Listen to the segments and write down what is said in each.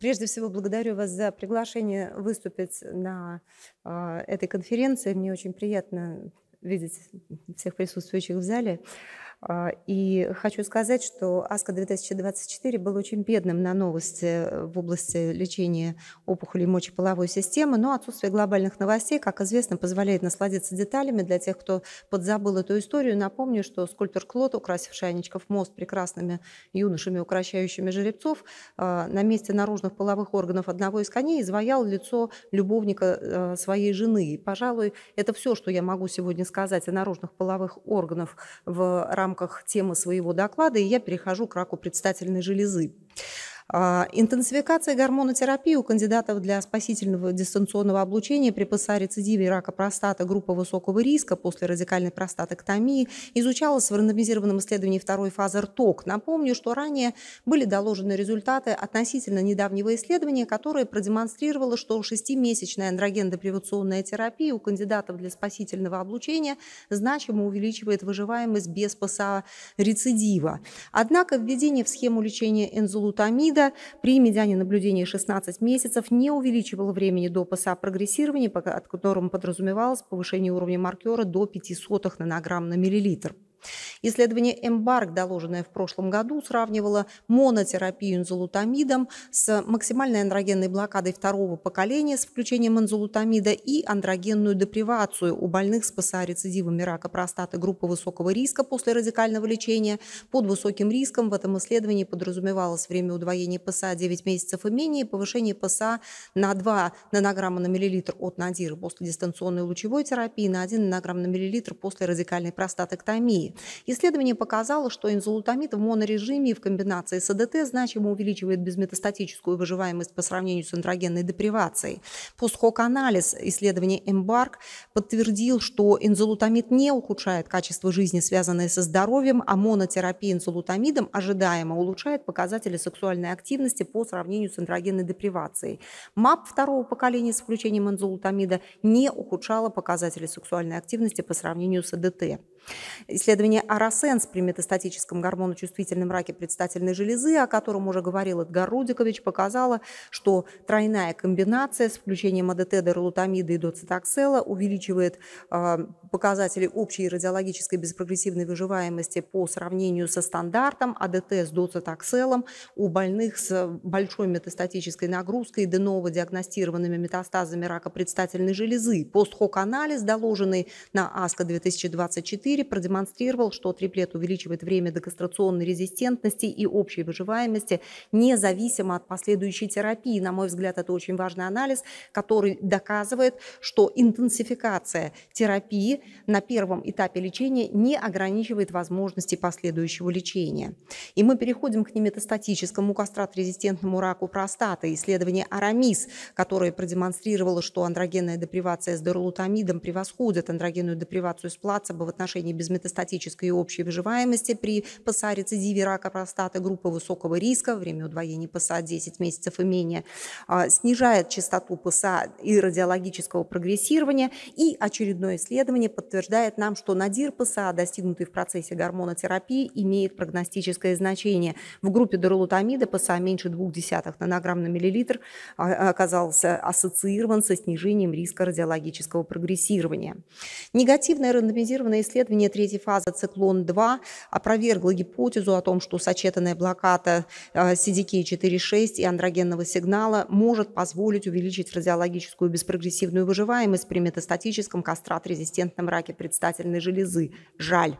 Прежде всего, благодарю вас за приглашение выступить на а, этой конференции. Мне очень приятно видеть всех присутствующих в зале. А, и хочу сказать, что АСКО-2024 был очень бедным на новости э, в области лечения опухолей мочеполовой системы, но отсутствие глобальных новостей, как известно, позволяет насладиться деталями. Для тех, кто подзабыл эту историю, напомню, что скульптор Клод, украсивший Анечков мост прекрасными юношами, укращающими жеребцов, а, на месте наружных половых органов одного из коней изваял лицо любовника э, своей жены. И, пожалуй, это все, что я могу сегодня сказать о наружных половых органах в рамках рамках темы своего доклада, и я перехожу к раку предстательной железы. А, интенсификация гормонотерапии у кандидатов для спасительного дистанционного облучения при ПСА-рецидиве рака простаты, группа высокого риска после радикальной простатоктомии изучалась в рандомизированном исследовании второй фазы РТОК. Напомню, что ранее были доложены результаты относительно недавнего исследования, которое продемонстрировало, что шестимесячная андрогендепривационная терапия у кандидатов для спасительного облучения значимо увеличивает выживаемость без ПСА-рецидива. Однако введение в схему лечения энзолутамида года при медиане наблюдения 16 месяцев не увеличивало времени до ПСА прогрессирования, от которого подразумевалось повышение уровня маркера до 0,05 нанограмм на миллилитр. Исследование «Эмбарк», доложенное в прошлом году, сравнивало монотерапию энзолутамидом с максимальной андрогенной блокадой второго поколения с включением энзолутамида и андрогенную депривацию у больных с ПСА-рецидивами рака простаты группы высокого риска после радикального лечения. Под высоким риском в этом исследовании подразумевалось время удвоения ПСА 9 месяцев и менее, повышение ПСА на 2 нанограмма на миллилитр от надира после дистанционной лучевой терапии на 1 нанограмм на миллилитр после радикальной простатоктомии терапии. Исследование показало, что инзолутамид в монорежиме и в комбинации с АДТ значимо увеличивает безметастатическую выживаемость по сравнению с андрогенной депривацией. Постхок-анализ исследования Эмбарк подтвердил, что инзолутамид не ухудшает качество жизни, связанное со здоровьем, а монотерапия инзолутамидом ожидаемо улучшает показатели сексуальной активности по сравнению с андрогенной депривацией. МАП второго поколения с включением инзолутамида не ухудшала показатели сексуальной активности по сравнению с АДТ. Исследование Арасенс при метастатическом гормоночувствительном раке предстательной железы, о котором уже говорил Эдгар Рудикович, показало, что тройная комбинация с включением АДТ, доролутамида и доцитоксела увеличивает а, показатели общей радиологической беспрогрессивной выживаемости по сравнению со стандартом АДТ с доцитокселом у больных с большой метастатической нагрузкой и деново диагностированными метастазами рака предстательной железы. Постхок-анализ, доложенный на АСКО 2024, продемонстрировал, что триплет увеличивает время декастрационной резистентности и общей выживаемости независимо от последующей терапии. На мой взгляд, это очень важный анализ, который доказывает, что интенсификация терапии на первом этапе лечения не ограничивает возможности последующего лечения. И мы переходим к неметастатическому кастрат-резистентному раку простаты. Исследование Арамис, которое продемонстрировало, что андрогенная депривация с доролутамидом превосходит андрогенную депривацию с плацебо в отношении повышение безметастатической и общей выживаемости при ПСА рецидиве рака простаты группы высокого риска, время удвоения ПСА 10 месяцев и менее, а, снижает частоту ПСА и радиологического прогрессирования. И очередное исследование подтверждает нам, что надир ПСА, достигнутый в процессе гормонотерапии, имеет прогностическое значение. В группе доролутамида ПСА меньше 0,2 нанограмм на миллилитр а, оказался ассоциирован со снижением риска радиологического прогрессирования. Негативное рандомизированное исследование исследование третьей фазы «Циклон-2» опровергло гипотезу о том, что сочетанная блокада CDK4-6 э, и андрогенного сигнала может позволить увеличить радиологическую беспрогрессивную выживаемость при метастатическом кастрат-резистентном раке предстательной железы. Жаль.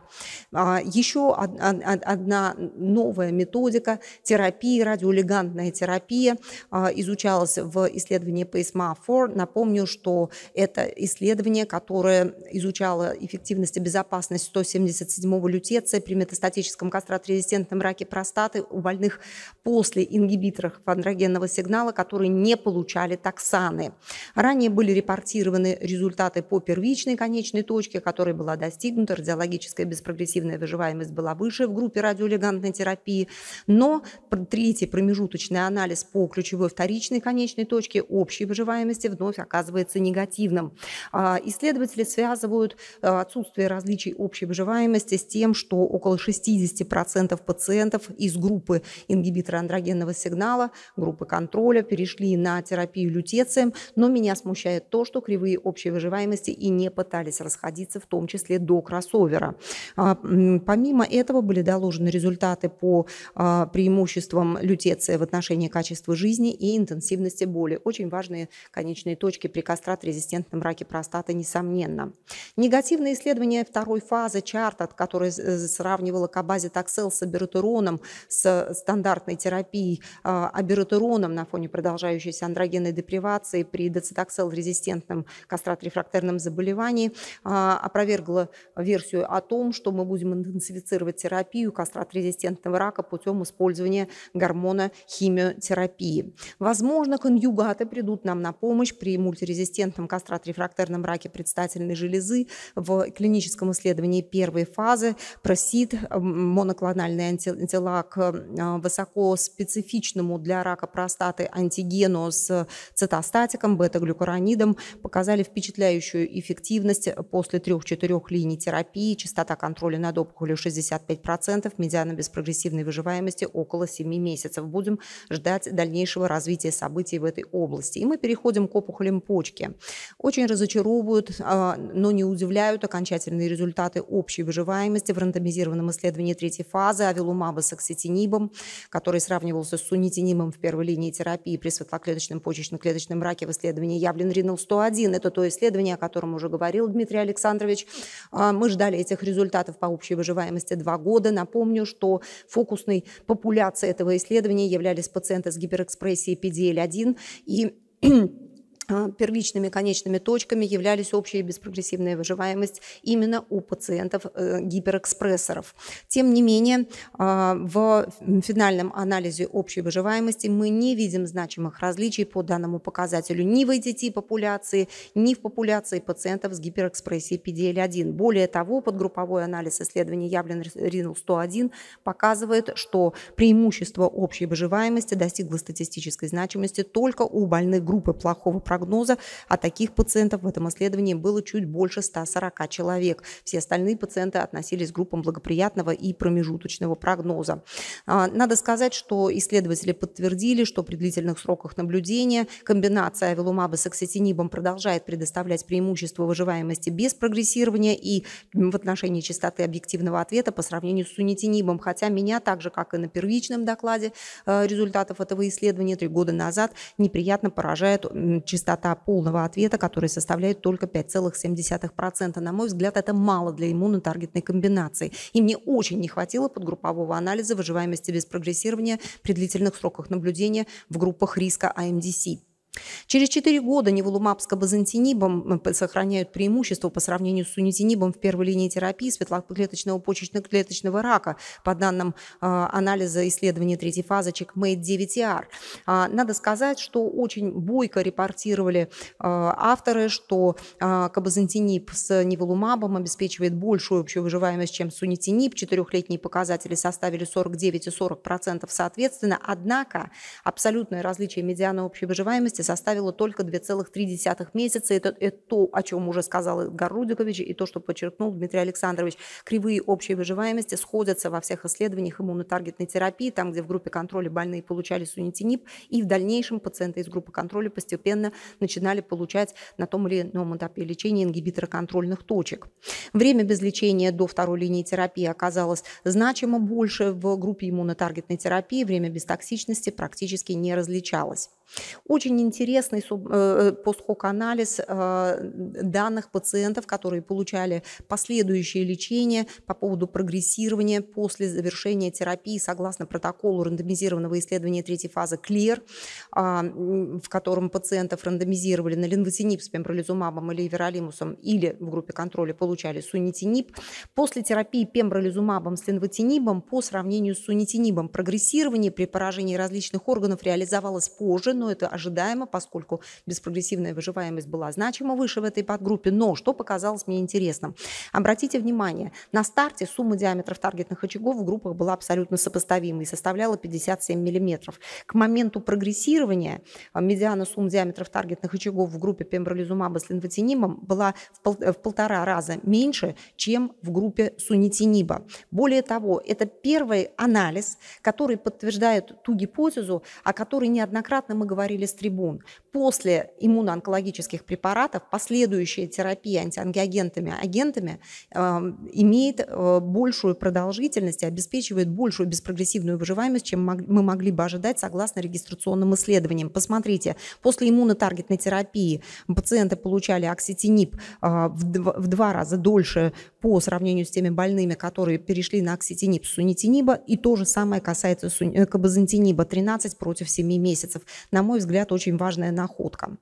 А, еще одна новая методика терапии, радиолигантная терапия, а, изучалась в исследовании PSMA-4. Напомню, что это исследование, которое изучало эффективность и безопасность опасность 177-го лютеция при метастатическом кастрат-резистентном раке простаты у больных после ингибиторов андрогенного сигнала, которые не получали токсаны. Ранее были репортированы результаты по первичной конечной точке, которая была достигнута, радиологическая беспрогрессивная выживаемость была выше в группе радиолегантной терапии, но третий промежуточный анализ по ключевой вторичной конечной точке общей выживаемости вновь оказывается негативным. А исследователи связывают э, отсутствие различий текущей общей выживаемости с тем, что около 60% пациентов из группы ингибитора андрогенного сигнала, группы контроля, перешли на терапию лютецием, но меня смущает то, что кривые общей выживаемости и не пытались расходиться, в том числе до кроссовера. А, помимо этого были доложены результаты по а, преимуществам лютеция в отношении качества жизни и интенсивности боли. Очень важные конечные точки при кастрат-резистентном раке простаты, несомненно. Негативные исследования второй второй фазы чарта, который э, сравнивала Кабази Таксел с аберутероном, с э, стандартной терапией а, аберутероном на фоне продолжающейся андрогенной депривации при децитаксел-резистентном кастрат-рефрактерном заболевании, а, опровергла версию о том, что мы будем интенсифицировать терапию кастрат-резистентного рака путем использования гормона химиотерапии. Возможно, конъюгаты придут нам на помощь при мультирезистентном кастрат-рефрактерном раке предстательной железы в клиническом исследовании исследований первой фазы просит моноклональные антитела к э, высокоспецифичному для рака простаты антигену с цитостатиком, бета-глюкуронидом показали впечатляющую эффективность после трех-четырех линий терапии, частота контроля над опухолью 65%, медиана без прогрессивной выживаемости около 7 месяцев. Будем ждать дальнейшего развития событий в этой области. И мы переходим к опухолям почки. Очень разочаровывают, а, но не удивляют окончательные результаты результаты общей выживаемости в рандомизированном исследовании третьей фазы авилумаба с окситинибом, который сравнивался с сунитинимом в первой линии терапии при светлоклеточном почечно-клеточном раке в исследовании явлен ринал 101. Это то исследование, о котором уже говорил Дмитрий Александрович. А, мы ждали этих результатов по общей выживаемости два года. Напомню, что фокусной популяцией этого исследования являлись пациенты с гиперэкспрессией PDL-1 и а, первичными конечными точками являлись общая и беспрогрессивная выживаемость именно у пациентов э, гиперэкспрессоров. Тем не менее, а, в финальном анализе общей выживаемости мы не видим значимых различий по данному показателю ни в ITT популяции, ни в популяции пациентов с гиперэкспрессией PDL1. Более того, подгрупповой анализ исследования явлен Ринул 101 показывает, что преимущество общей выживаемости достигло статистической значимости только у больных группы плохого прогноза прогноза, а таких пациентов в этом исследовании было чуть больше 140 человек. Все остальные пациенты относились к группам благоприятного и промежуточного прогноза. А, надо сказать, что исследователи подтвердили, что при длительных сроках наблюдения комбинация авилумаба с оксетинибом продолжает предоставлять преимущество выживаемости без прогрессирования и в отношении частоты объективного ответа по сравнению с сунитинибом, хотя меня так же, как и на первичном докладе э, результатов этого исследования три года назад неприятно поражает частота частота полного ответа, которая составляет только 5,7%. На мой взгляд, это мало для иммунотаргетной комбинации. И мне очень не хватило подгруппового анализа выживаемости без прогрессирования при длительных сроках наблюдения в группах риска АМДС. Через 4 года неволумаб с кабазантинибом сохраняют преимущество по сравнению с сунитинибом в первой линии терапии светлоклеточного почечно-клеточного рака, по данным а, анализа исследования третьей фазы Checkmate 9ER. А, надо сказать, что очень бойко репортировали а, авторы, что кабазантиниб с неволумабом обеспечивает большую общую выживаемость, чем сунитиниб. Четырехлетние показатели составили 49 и 40% процентов соответственно. Однако абсолютное различие медиана общей выживаемости составила только 2,3 месяца. Это, это то, о чем уже сказал Эдгар Рудикович, и то, что подчеркнул Дмитрий Александрович. Кривые общей выживаемости сходятся во всех исследованиях иммунотаргетной терапии, там, где в группе контроля больные получали сунитинип, и в дальнейшем пациенты из группы контроля постепенно начинали получать на том или ином этапе лечения ингибитора контрольных точек. Время без лечения до второй линии терапии оказалось значимо больше в группе иммунотаргетной терапии, время без токсичности практически не различалось. Очень интересный э, э, постхок анализ э, данных пациентов, которые получали последующее лечение по поводу прогрессирования после завершения терапии согласно протоколу рандомизированного исследования третьей фазы КЛИР, а, в котором пациентов рандомизировали на линвотинип с пембролизумабом или веролимусом, или в группе контроля получали сунитинип. После терапии пембролизумабом с линвотинибом по сравнению с сунитинибом прогрессирование при поражении различных органов реализовалось позже, но это ожидаемо, поскольку беспрогрессивная выживаемость была значимо выше в этой подгруппе. Но что показалось мне интересным? Обратите внимание, на старте сумма диаметров таргетных очагов в группах была абсолютно сопоставимой и составляла 57 мм. К моменту прогрессирования э, медиана сумм диаметров таргетных очагов в группе пембролизумаба с линвотинимом была в, пол, э, в полтора раза меньше, чем в группе сунитиниба. Более того, это первый анализ, который подтверждает ту гипотезу, о которой неоднократно мы говорили с трибун. После иммуноонкологических препаратов последующая терапия антиангиогентами, агентами э, эм, имеет э, большую продолжительность и обеспечивает большую беспрогрессивную выживаемость, чем мог, мы могли бы ожидать согласно регистрационным исследованиям. Посмотрите, после иммунотаргетной терапии пациенты получали окситинип э, в, в два раза дольше по сравнению с теми больными, которые перешли на окситинип с сунитиниба, и то же самое касается касается э, кабазантиниба 13 против 7 месяцев на мой взгляд, очень важная находка.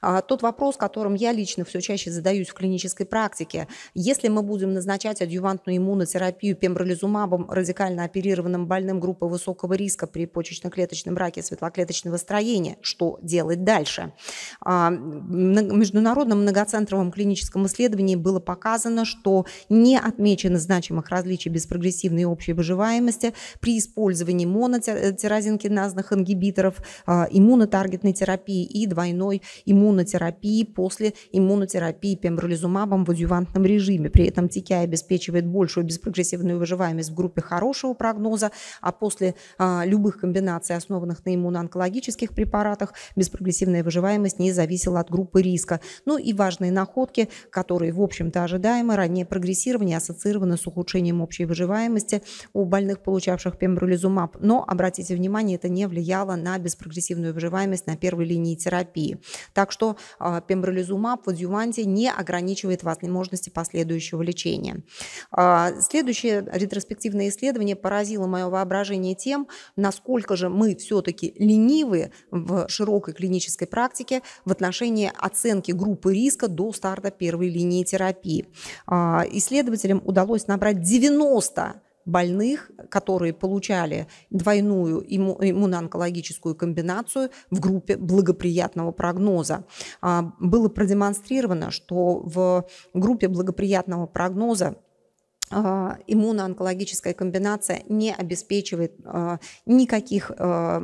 А, тот вопрос, которым я лично все чаще задаюсь в клинической практике, если мы будем назначать адювантную иммунотерапию пембролизумабом радикально оперированным больным группы высокого риска при почечно-клеточном раке светлоклеточного строения, что делать дальше? В а, международном многоцентровом клиническом исследовании было показано, что не отмечено значимых различий беспрогрессивной и общей выживаемости при использовании монотирозинкиназных э, ингибиторов, а, иммунотаргетной терапии и двойной иммунотерапии после иммунотерапии пембролизумабом в адювантном режиме. При этом TKI а обеспечивает большую беспрогрессивную выживаемость в группе хорошего прогноза, а после а, любых комбинаций, основанных на иммуноонкологических препаратах, беспрогрессивная выживаемость не зависела от группы риска. Ну и важные находки, которые, в общем-то, ожидаемы, раннее прогрессирование ассоциировано с ухудшением общей выживаемости у больных, получавших пембролизумаб. Но, обратите внимание, это не влияло на беспрогрессивную выживаемость на первой линии терапии. Так что а, пембролизумаб в адюванте не ограничивает возможности последующего лечения. А, следующее ретроспективное исследование поразило мое воображение тем, насколько же мы все-таки ленивы в широкой клинической практике в отношении оценки группы риска до старта первой линии терапии. А, исследователям удалось набрать 90 больных, которые получали двойную иммуноонкологическую комбинацию в группе благоприятного прогноза. А, было продемонстрировано, что в группе благоприятного прогноза а, иммуноонкологическая комбинация не обеспечивает а, никаких а,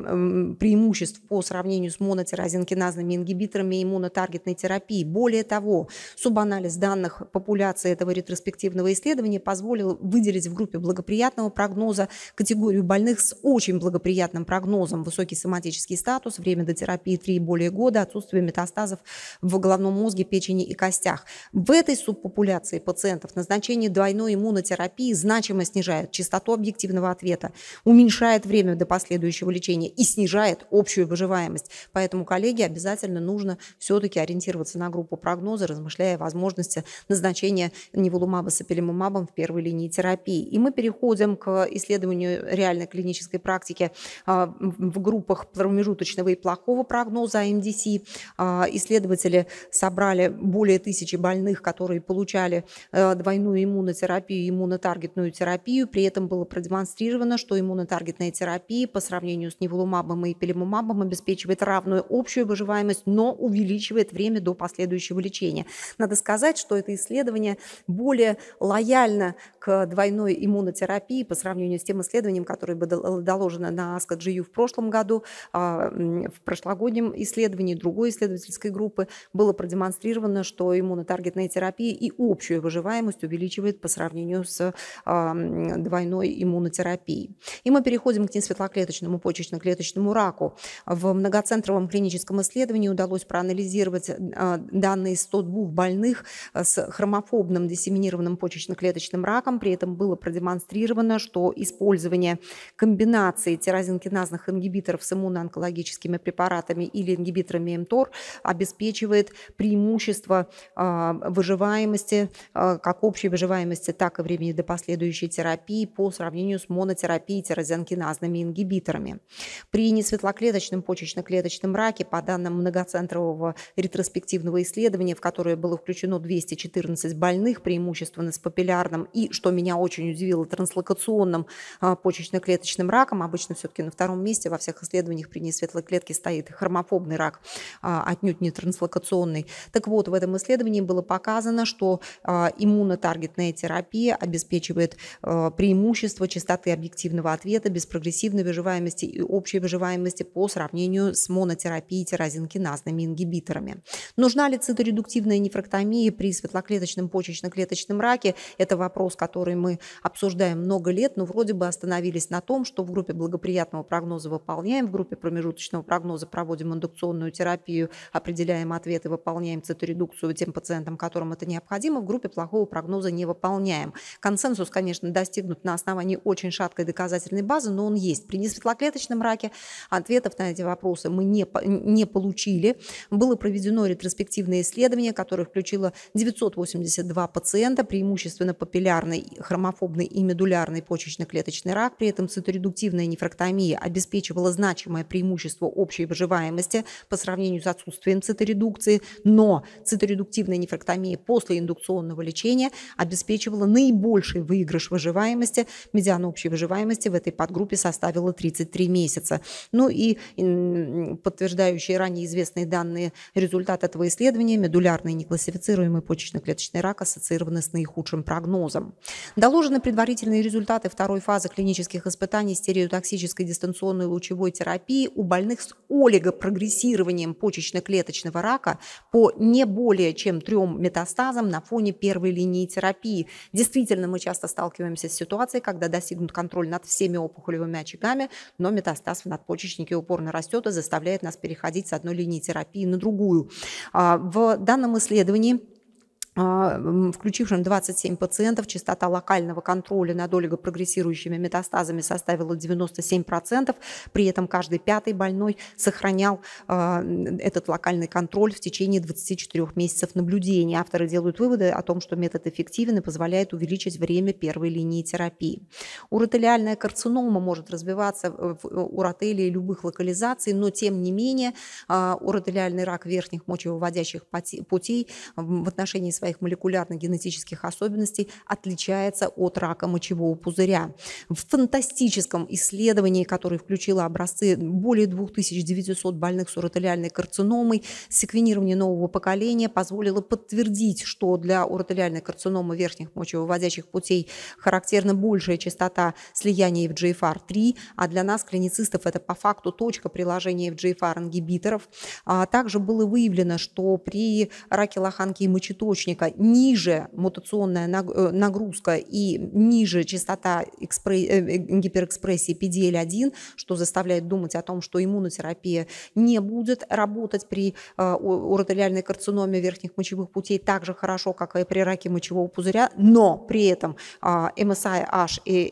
преимуществ по сравнению с монотеразинкиназными ингибиторами иммунотаргетной терапии. Более того, субанализ данных популяции этого ретроспективного исследования позволил выделить в группе благоприятного прогноза категорию больных с очень благоприятным прогнозом, высокий соматический статус, время до терапии 3 и более года, отсутствие метастазов в головном мозге, печени и костях. В этой субпопуляции пациентов назначение двойной иммунной иммунотерапии значимо снижает частоту объективного ответа, уменьшает время до последующего лечения и снижает общую выживаемость. Поэтому, коллеги, обязательно нужно все-таки ориентироваться на группу прогноза, размышляя о возможности назначения неволумаба с апелимумабом в первой линии терапии. И мы переходим к исследованию реальной клинической практики а, в группах промежуточного и плохого прогноза а, МДС. А, исследователи собрали более тысячи больных, которые получали э, двойную иммунотерапию иммунотаргетную терапию. При этом было продемонстрировано, что иммунотаргетная терапия по сравнению с неволумабом и пилимумабом обеспечивает равную общую выживаемость, но увеличивает время до последующего лечения. Надо сказать, что это исследование более лояльно к двойной иммунотерапии по сравнению с тем исследованием, которое было доложено на ASCO-GU в прошлом году. А, в прошлогоднем исследовании другой исследовательской группы было продемонстрировано, что иммунотаргетная терапия и общую выживаемость увеличивает по сравнению сочетанию с двойной иммунотерапией. И мы переходим к несветлоклеточному почечно-клеточному раку. В многоцентровом клиническом исследовании удалось проанализировать а, данные 102 больных с хромофобным диссеминированным почечно-клеточным раком. При этом было продемонстрировано, что использование комбинации тирозинкиназных ингибиторов с иммуноонкологическими препаратами или ингибиторами МТОР обеспечивает преимущество а, выживаемости, а, как общей выживаемости, так и остатка времени до последующей терапии по сравнению с монотерапией тирозинкиназными ингибиторами. При несветлоклеточном почечно-клеточном раке, по данным многоцентрового ретроспективного исследования, в которое было включено 214 больных, преимущественно с папиллярным и, что меня очень удивило, транслокационным а, почечно-клеточным раком, обычно все-таки на втором месте во всех исследованиях при несветлоклетке стоит хромофобный рак, а, отнюдь не транслокационный. Так вот, в этом исследовании было показано, что а, иммунотаргетная терапия обеспечивает э, преимущество частоты объективного ответа без прогрессивной выживаемости и общей выживаемости по сравнению с монотерапией тирозинкиназными ингибиторами. Нужна ли циторедуктивная нефрактомия при светлоклеточном почечно-клеточном раке? Это вопрос, который мы обсуждаем много лет, но вроде бы остановились на том, что в группе благоприятного прогноза выполняем, в группе промежуточного прогноза проводим индукционную терапию, определяем ответы, выполняем циторедукцию тем пациентам, которым это необходимо, в группе плохого прогноза не выполняем. Консенсус, конечно, достигнут на основании очень шаткой доказательной базы, но он есть. При несветлоклеточном раке ответов на эти вопросы мы не, не получили. Было проведено ретроспективное исследование, которое включило 982 пациента, преимущественно папиллярный, хромофобный и медулярный почечно-клеточный рак. При этом циторедуктивная нефрактомия обеспечивала значимое преимущество общей выживаемости по сравнению с отсутствием циторедукции, но циторедуктивная нефрактомия после индукционного лечения обеспечивала наиболее наибольший выигрыш выживаемости, медиана общей выживаемости в этой подгруппе составила 33 месяца. Ну и подтверждающие ранее известные данные результат этого исследования, медулярный неклассифицируемый почечно-клеточный рак ассоциированы с наихудшим прогнозом. Доложены предварительные результаты второй фазы клинических испытаний стереотоксической дистанционной лучевой терапии у больных с олигопрогрессированием почечно-клеточного рака по не более чем трем метастазам на фоне первой линии терапии. Действительно, мы часто сталкиваемся с ситуацией, когда достигнут контроль над всеми опухолевыми очагами, но метастаз в надпочечнике упорно растет и заставляет нас переходить с одной линии терапии на другую. А, в данном исследовании а, включившим 27 пациентов, частота локального контроля над олигопрогрессирующими метастазами составила 97%, при этом каждый пятый больной сохранял а, этот локальный контроль в течение 24 месяцев наблюдения. Авторы делают выводы о том, что метод эффективен и позволяет увеличить время первой линии терапии. Уротелиальная карцинома может развиваться в уротелии любых локализаций, но тем не менее а, уротелиальный рак верхних мочевыводящих путей в отношении своих молекулярно-генетических особенностей отличается от рака мочевого пузыря. В фантастическом исследовании, которое включило образцы более 2900 больных с уротелиальной карциномой, секвенирование нового поколения позволило подтвердить, что для уротелиальной карциномы верхних мочевыводящих путей характерна большая частота слияния FGFR3, а для нас, клиницистов, это по факту точка приложения FGFR-ингибиторов. А также было выявлено, что при раке лоханки и мочеточника кишечника ниже мутационная э, нагрузка и ниже частота э, э, гиперэкспрессии PDL-1, что заставляет думать о том, что иммунотерапия не будет работать при уротелиальной карциноме верхних мочевых путей так же хорошо, как и при раке мочевого пузыря, но при этом MSI-H а, и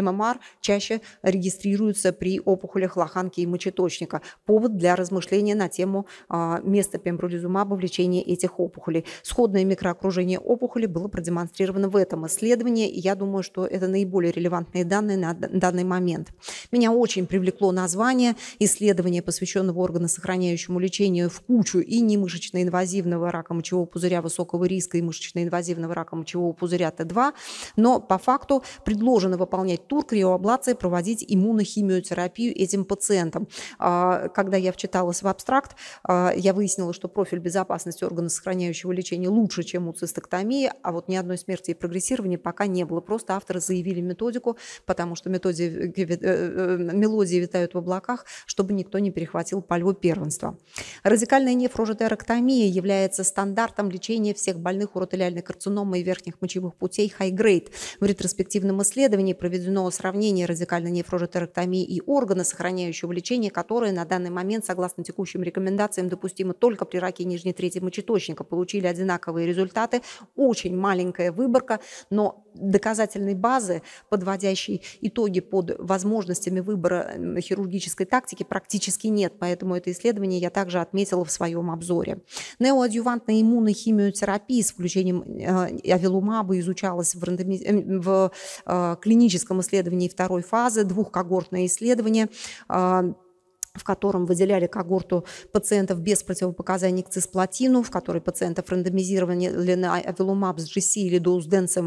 MMR чаще регистрируются при опухолях лоханки и мочеточника. Повод для размышления на тему а, места пембролизумаба в лечении этих опухолей. Сходная микроокружение опухоли было продемонстрировано в этом исследовании. И я думаю, что это наиболее релевантные данные на данный момент. Меня очень привлекло название исследования, посвященного органосохраняющему лечению в кучу и не инвазивного рака мочевого пузыря высокого риска и мышечно-инвазивного рака мочевого пузыря Т2. Но по факту предложено выполнять тур криоаблации, проводить иммунохимиотерапию этим пациентам. А, когда я вчиталась в абстракт, а, я выяснила, что профиль безопасности органосохраняющего лечения лучше хуже, чем у цистектомии, а вот ни одной смерти и прогрессирования пока не было. Просто авторы заявили методику, потому что методии, э, э, мелодии витают в облаках, чтобы никто не перехватил пальву первенства. Радикальная нефрожетероктомия является стандартом лечения всех больных уротелиальной карциномой верхних мочевых путей high-grade. В ретроспективном исследовании проведено сравнение радикальной нефрожетероктомии и органа, сохраняющего лечение, которое на данный момент, согласно текущим рекомендациям, допустимо только при раке нижней трети мочеточника, получили одинаковые результаты, очень маленькая выборка, но доказательной базы, подводящей итоги под возможностями выбора хирургической тактики, практически нет. Поэтому это исследование я также отметила в своем обзоре. Неоадювантная иммунохимиотерапия с включением э, авилумаба изучалась в, рандоми... Э, в э, клиническом исследовании второй фазы, двухкогортное исследование в котором выделяли когорту пациентов без противопоказаний к цисплатину, в которой пациентов рандомизировали на авилумаб с GC или доузден с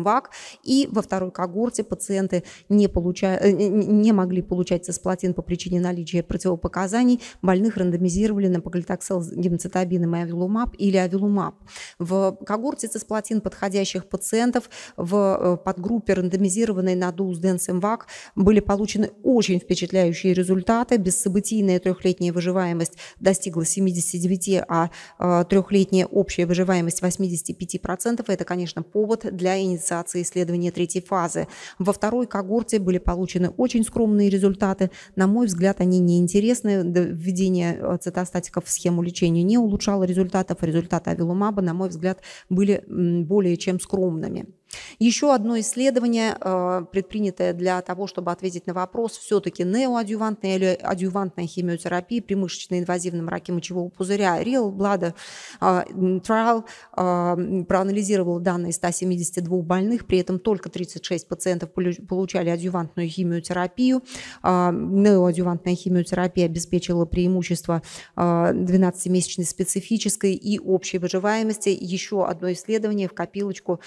и во второй когорте пациенты не, получа... Э, не могли получать цисплатин по причине наличия противопоказаний, больных рандомизировали на паглитоксел с гемцитабином и авилумаб или авилумаб. В когорте цисплатин подходящих пациентов в э, подгруппе, рандомизированной на доузден с были получены очень впечатляющие результаты, бессобытийные трехлетняя выживаемость достигла 79, а, а трехлетняя общая выживаемость 85%. процентов. Это, конечно, повод для инициации исследования третьей фазы. Во второй когорте были получены очень скромные результаты. На мой взгляд, они неинтересны. Введение э, цитостатиков в схему лечения не улучшало результатов. Результаты авилумаба, на мой взгляд, были более чем скромными. Еще одно исследование, э, предпринятое для того, чтобы ответить на вопрос, все-таки неоадювантная или адювантная химиотерапия при мышечно-инвазивном раке мочевого пузыря. Real Blood э, Trial э, проанализировал данные 172 больных, при этом только 36 пациентов получали адювантную химиотерапию. Неоадювантная химиотерапия обеспечила преимущество 12-месячной специфической и общей выживаемости. Еще одно исследование в копилочку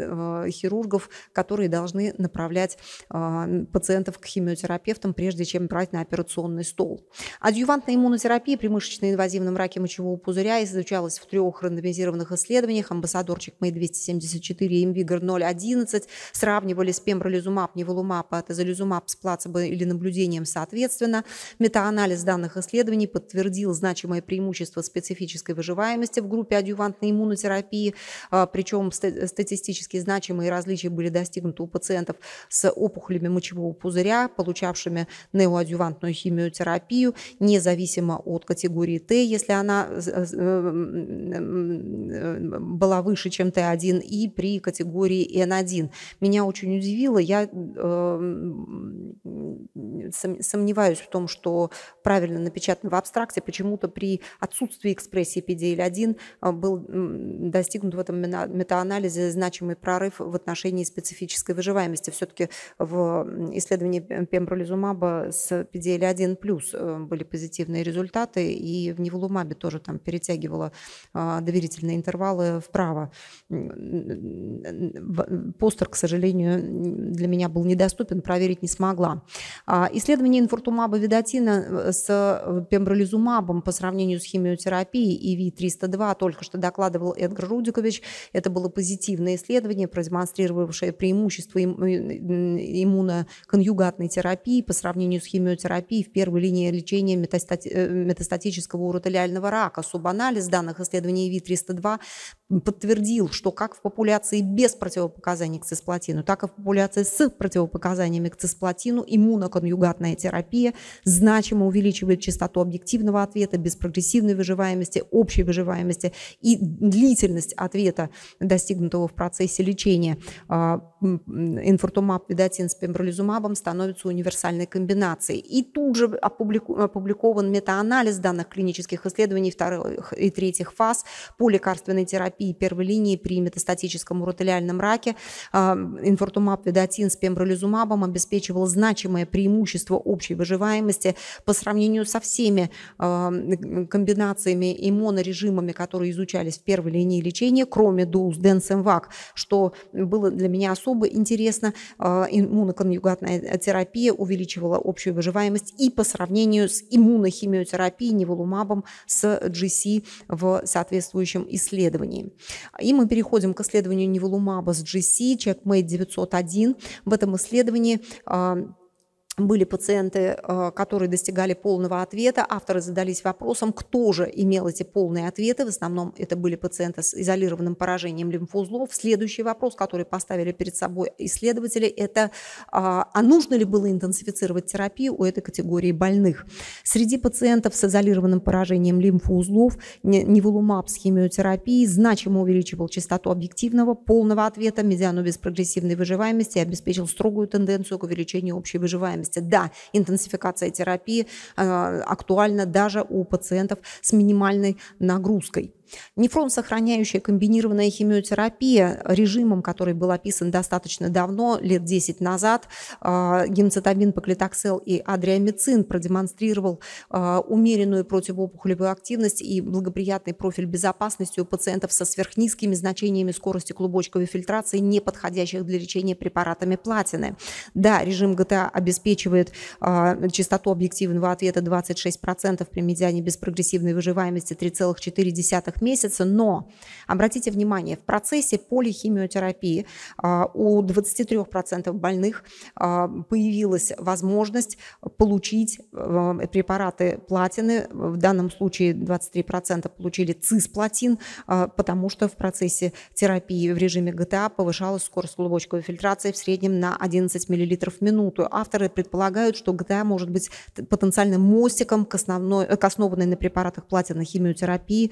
Э, хирургов, которые должны направлять а, пациентов к химиотерапевтам, прежде чем брать на операционный стол. Адъювантная иммунотерапия при мышечно-инвазивном раке мочевого пузыря изучалась в трех рандомизированных исследованиях. Амбассадорчик МЭЙ-274 и МВИГР-011 сравнивали с пембролизумаб, неволумаб, атазолизумаб с плацебо или наблюдением соответственно. Метаанализ данных исследований подтвердил значимое преимущество специфической выживаемости в группе адъювантной иммунотерапии, а, причем э, статистически статистически значимые различия были достигнуты у пациентов с опухолями мочевого пузыря, получавшими неоадювантную химиотерапию, независимо от категории Т, если она э, э, э, была выше, чем Т1, и при категории Н1. Меня очень удивило, я сомневаюсь в том, что правильно напечатано в абстракте, почему-то при отсутствии экспрессии PDL-1 был достигнут в этом метаанализе значимый значимый прорыв в отношении специфической выживаемости. Все-таки в исследовании пембролизумаба с PDL-1 плюс э, были позитивные результаты, и в неволумабе тоже там перетягивало а, доверительные интервалы вправо. Постер, к сожалению, для меня был недоступен, проверить не смогла. А, исследование инфортумаба видатина э, с э, пембролизумабом по сравнению с химиотерапией ИВИ-302 только что докладывал Эдгар Рудикович. Это было позитивное исследования, продемонстрировавшие преимущество э, иммуноконъюгатной терапии по сравнению с химиотерапией в первой линии лечения метастати э, метастатического уротелиального рака. Субанализ данных исследований ВИ-302 подтвердил, что как в популяции без противопоказаний к цисплатину, так и в популяции с противопоказаниями к цисплатину иммуноконъюгатная терапия значимо увеличивает частоту объективного ответа, беспрогрессивной выживаемости, общей выживаемости и длительность ответа, достигнутого в процессе лечения а, инфортумаб, педатин с пембролизумабом становится универсальной комбинацией. И тут же опубликован метаанализ данных клинических исследований вторых и третьих фаз по лекарственной терапии первой линии при метастатическом уротелиальном раке. А, инфортумаб, педатин с пембролизумабом обеспечивал значимое преимущество общей выживаемости по сравнению со всеми а, комбинациями и монорежимами, которые изучались в первой линии лечения, кроме доуз, денсенвак, что было для меня особо интересно. А, Иммуноконъюгатная терапия увеличивала общую выживаемость и по сравнению с иммунохимиотерапией неволумабом с GC в соответствующем исследовании. И мы переходим к исследованию неволумаба с GC, CheckMate 901. В этом исследовании а, были пациенты, э, которые достигали полного ответа. Авторы задались вопросом, кто же имел эти полные ответы. В основном это были пациенты с изолированным поражением лимфоузлов. Следующий вопрос, который поставили перед собой исследователи, это а, а нужно ли было интенсифицировать терапию у этой категории больных. Среди пациентов с изолированным поражением лимфоузлов неволумаб с химиотерапией значимо увеличивал частоту объективного полного ответа, медиану без прогрессивной выживаемости и обеспечил строгую тенденцию к увеличению общей выживаемости инвалидности. Да, интенсификация терапии э, актуальна даже у пациентов с минимальной нагрузкой. Нефрон, сохраняющая комбинированная химиотерапия режимом, который был описан достаточно давно, лет 10 назад, а, гемцитабин, поклитоксел и адриамицин продемонстрировал а, умеренную противоопухолевую активность и благоприятный профиль безопасности у пациентов со сверхнизкими значениями скорости клубочковой фильтрации, не подходящих для лечения препаратами платины. Да, режим ГТА обеспечивает а, частоту объективного ответа 26% при медиане без прогрессивной выживаемости 3,4 месяца, но обратите внимание, в процессе полихимиотерапии а, у 23% больных а, появилась возможность получить а, препараты платины, в данном случае 23% получили цисплатин, потому что в процессе терапии в режиме ГТА повышалась скорость клубочковой фильтрации в среднем на 11 мл в минуту. Авторы предполагают, что ГТА может быть потенциальным мостиком к, основной, к основанной на препаратах платины химиотерапии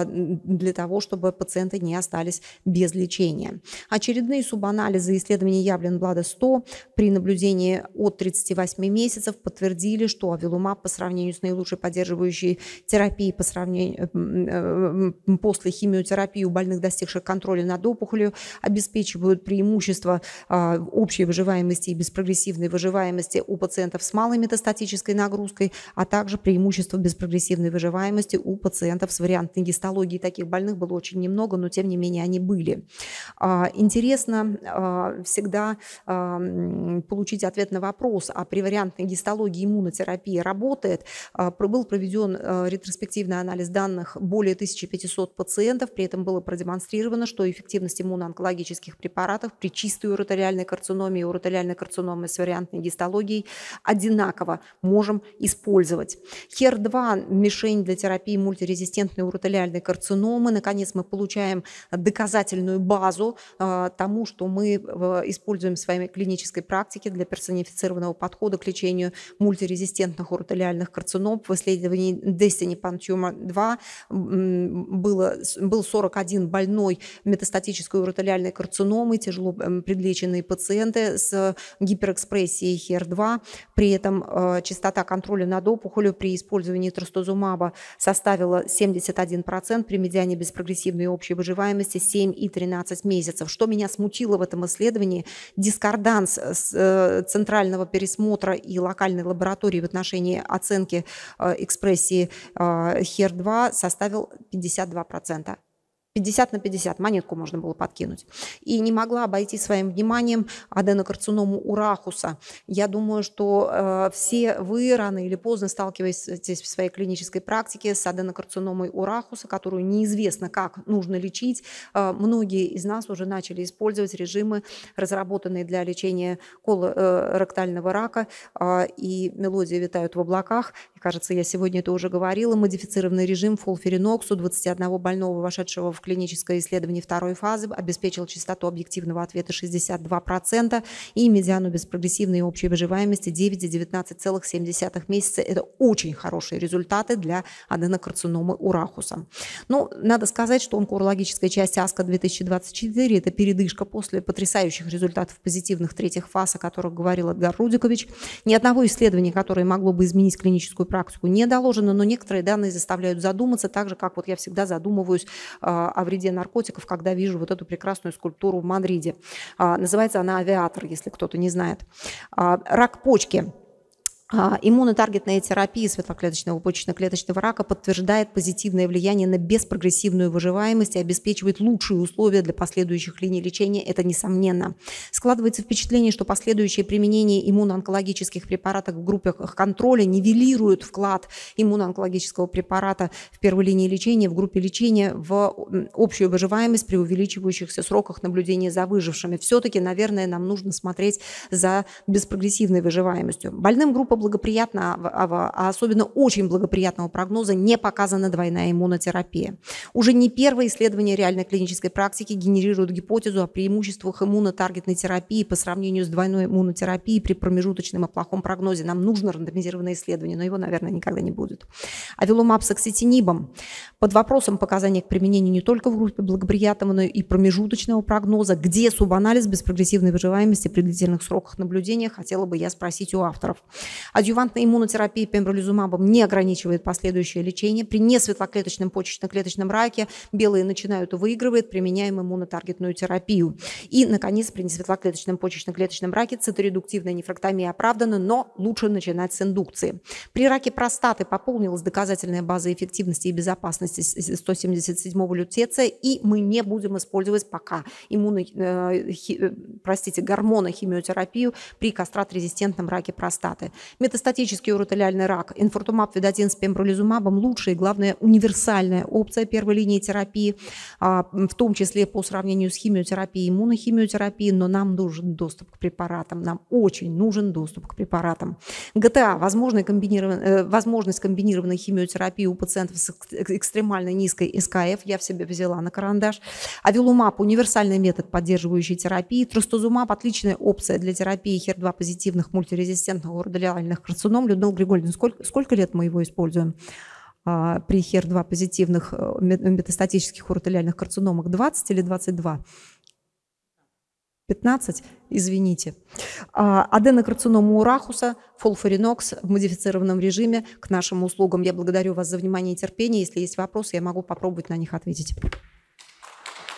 а, для того, чтобы пациенты не остались без лечения. Очередные субанализы исследования Яблин-Блада-100 при наблюдении от 38 месяцев подтвердили, что авилумаб по сравнению с наилучшей поддерживающей терапией по сравнению, э, э, после химиотерапии у больных, достигших контроля над опухолью, обеспечивают преимущество а, общей выживаемости и беспрогрессивной выживаемости у пациентов с малой метастатической нагрузкой, а также преимущество беспрогрессивной выживаемости у пациентов с вариантной гистологией патологии таких больных было очень немного, но тем не менее они были. А, интересно а, всегда а, получить ответ на вопрос, а при вариантной гистологии иммунотерапии работает. Был проведен ретроспективный анализ данных более 1500 пациентов, при этом было продемонстрировано, что эффективность иммуноонкологических препаратов при чистой уротериальной карциноме и уротериальной карциноме с вариантной гистологией одинаково можем использовать. HER2 – мишень для терапии мультирезистентной уротелиальной карциномы. Наконец мы получаем доказательную базу базу а, тому, что мы используем в своей клинической практике для персонифицированного подхода к лечению мультирезистентных уротелиальных карцином. В исследовании Destiny Pan Tumor 2 было, был 41 больной метастатической уротелиальной карциномой тяжело э, предлеченные пациенты с гиперэкспрессией HER2. При этом а, частота контроля над опухолью при использовании трастузумаба составила 71%, при медиане беспрогрессивной общей выживаемости 7 и 13 месяцев. Что меня смутило в этом исследовании, дискорданс э, с, э, центрального пересмотра и локальной лаборатории в отношении оценки э, экспрессии HER2 составил 52%. 50 на 50, монетку можно было подкинуть. И не могла обойти своим вниманием аденокарциному урахуса. Я думаю, что э, все вы рано или поздно сталкиваетесь в своей клинической практике с аденокарциномой урахуса, которую неизвестно, как нужно лечить. Э, многие из нас уже начали использовать режимы, разработанные для лечения коло, э, ректального рака, э, и мелодии витают в облаках. И, кажется, я сегодня это уже говорила, модифицированный режим фолфериноксу 21 больного, вошедшего в клиническое исследование второй фазы обеспечил частоту объективного ответа 62% и медиану беспрогрессивной общей выживаемости 9,19,7 месяца. Это очень хорошие результаты для аденокарциномы урахуса. Но ну, надо сказать, что онкоурологическая часть АСКО-2024 – это передышка после потрясающих результатов позитивных третьих фаз, о которых говорил Эдгар Рудикович. Ни одного исследования, которое могло бы изменить клиническую практику, не доложено, но некоторые данные заставляют задуматься, так же, как вот я всегда задумываюсь а, о вреде наркотиков, когда вижу вот эту прекрасную скульптуру в Мадриде. А, называется она «Авиатор», если кто-то не знает. А, рак почки – а, иммунотаргетная терапия светлоклеточного почечно-клеточного рака подтверждает позитивное влияние на беспрогрессивную выживаемость и обеспечивает лучшие условия для последующих линий лечения, это несомненно. Складывается впечатление, что последующее применение иммуноонкологических препаратов в группах контроля нивелирует вклад иммуноонкологического препарата в первой линии лечения, в группе лечения, в общую выживаемость при увеличивающихся сроках наблюдения за выжившими. Все-таки, наверное, нам нужно смотреть за беспрогрессивной выживаемостью. Больным группам такого благоприятного, а, а, а особенно очень благоприятного прогноза не показана двойная иммунотерапия. Уже не первое исследование реальной клинической практики генерирует гипотезу о преимуществах иммунотаргетной терапии по сравнению с двойной иммунотерапией при промежуточном и плохом прогнозе. Нам нужно рандомизированное исследование, но его, наверное, никогда не будет. Авилумаб с окситинибом под вопросом показания к применению не только в группе благоприятного, но и промежуточного прогноза, где субанализ без прогрессивной выживаемости при длительных сроках наблюдения, хотела бы я спросить у авторов. Адювантная иммунотерапия пембролизумабом не ограничивает последующее лечение. При несветлоклеточном почечно-клеточном раке белые начинают и выигрывают, применяем иммунотаргетную терапию. И, наконец, при несветлоклеточном почечно-клеточном раке циторедуктивная нефрактомия оправдана, но лучше начинать с индукции. При раке простаты пополнилась доказательная база эффективности и безопасности 177-го лютеца, и мы не будем использовать пока иммуно, э, хи, э, простите, гормоны химиотерапию при кастрат-резистентном раке простаты. Метастатический уротелиальный рак, инфортумаб, видозин с пембролизумабом – лучшая и, главное, универсальная опция первой линии терапии, а, в том числе по сравнению с химиотерапией и иммунохимиотерапией, но нам нужен доступ к препаратам, нам очень нужен доступ к препаратам. ГТА – э, возможность комбинированной химиотерапии у пациентов с э, экстремально низкой СКФ, я в себе взяла на карандаш. Авилумаб – универсальный метод поддерживающей терапии. Тростозумаб – отличная опция для терапии HER2-позитивных мультирезистентных уродолиальных терминальных карцином. Людмила Григорьевна, сколько, сколько лет мы его используем? А, при HER2 позитивных э, метастатических уротелиальных карциномах 20 или 22? 15, извините. А, аденокарцинома урахуса, фолфоринокс в модифицированном режиме к нашим услугам. Я благодарю вас за внимание и терпение. Если есть вопросы, я могу попробовать на них ответить.